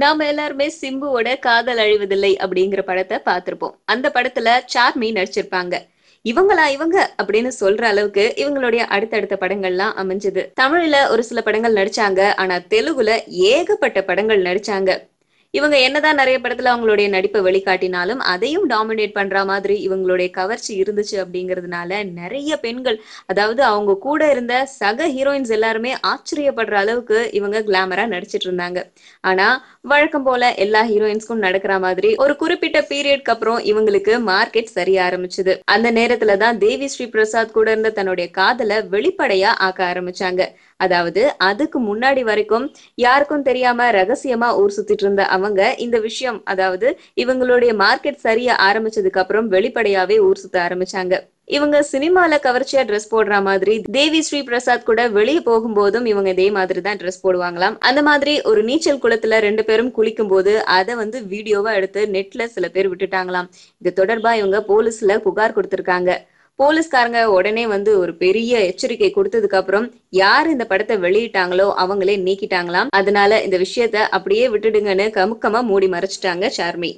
நாம எல்லாருமே சிம்புவோட காதல் அழிவதில்லை அப்படிங்கிற படத்தை பார்த்திருப்போம் அந்த படத்துல சார்மி நடிச்சிருப்பாங்க இவங்களா இவங்க அப்படின்னு சொல்ற அளவுக்கு இவங்களுடைய அடுத்தடுத்த படங்கள்லாம் அமைஞ்சது தமிழ்ல ஒரு சில படங்கள் நடிச்சாங்க ஆனா தெலுங்குல ஏகப்பட்ட படங்கள் நடிச்சாங்க இவங்க என்னதான் நிறைய படத்துல அவங்களுடைய நடிப்பை வெளிக்காட்டினாலும் அதையும் டாமினேட் பண்ற மாதிரி இவங்களுடைய கவர்ச்சி இருந்துச்சு அப்படிங்கிறதுனால நிறைய பெண்கள் அதாவது அவங்க கூட இருந்த சக ஹீரோயின்ஸ் எல்லாருமே ஆச்சரியப்படுற அளவுக்கு இவங்க கிளாமரா நடிச்சிட்டு இருந்தாங்க ஆனா வழக்கம் போல எல்லா ஹீரோயின்ஸ்க்கும் நடக்கிற மாதிரி ஒரு குறிப்பிட்ட பீரியட்க்கு அப்புறம் இவங்களுக்கு மார்க்கெட் சரிய ஆரம்பிச்சது அந்த நேரத்துலதான் தான் தேவி ஸ்ரீ பிரசாத் கூட இருந்த தன்னுடைய காதலை வெளிப்படையா ஆக்க ஆரம்பிச்சாங்க அதாவது அதுக்கு முன்னாடி வரைக்கும் யாருக்கும் தெரியாம ரகசியமா ஊர் சுத்திட்டு இருந்த அவங்க இந்த விஷயம் அதாவது இவங்களுடைய மார்க்கெட் சரிய ஆரம்பிச்சதுக்கு அப்புறம் வெளிப்படையாவே ஊர் சுத்த ஆரம்பிச்சாங்க இவங்க சினிமால கவர்ச்சியா ட்ரெஸ் போடுற மாதிரி தேவி ஸ்ரீ பிரசாத் கூட வெளியே போகும்போதும் இவங்க இதே மாதிரி தான் ட்ரெஸ் போடுவாங்களாம் அந்த மாதிரி ஒரு நீச்சல் குளத்துல ரெண்டு பேரும் குளிக்கும் போது அதை வந்து வீடியோவா எடுத்து நெட்ல சில பேர் விட்டுட்டாங்களாம் இது தொடர்பா இவங்க போலீஸ்ல புகார் கொடுத்திருக்காங்க போலீஸ்காரங்க உடனே வந்து ஒரு பெரிய எச்சரிக்கை கொடுத்ததுக்கு அப்புறம் யார் இந்த படத்தை வெளியிட்டாங்களோ அவங்களே நீக்கிட்டாங்களாம் அதனால இந்த விஷயத்த அப்படியே விட்டுடுங்கன்னு கமுக்கமா மூடி மறைச்சிட்டாங்க சார்மி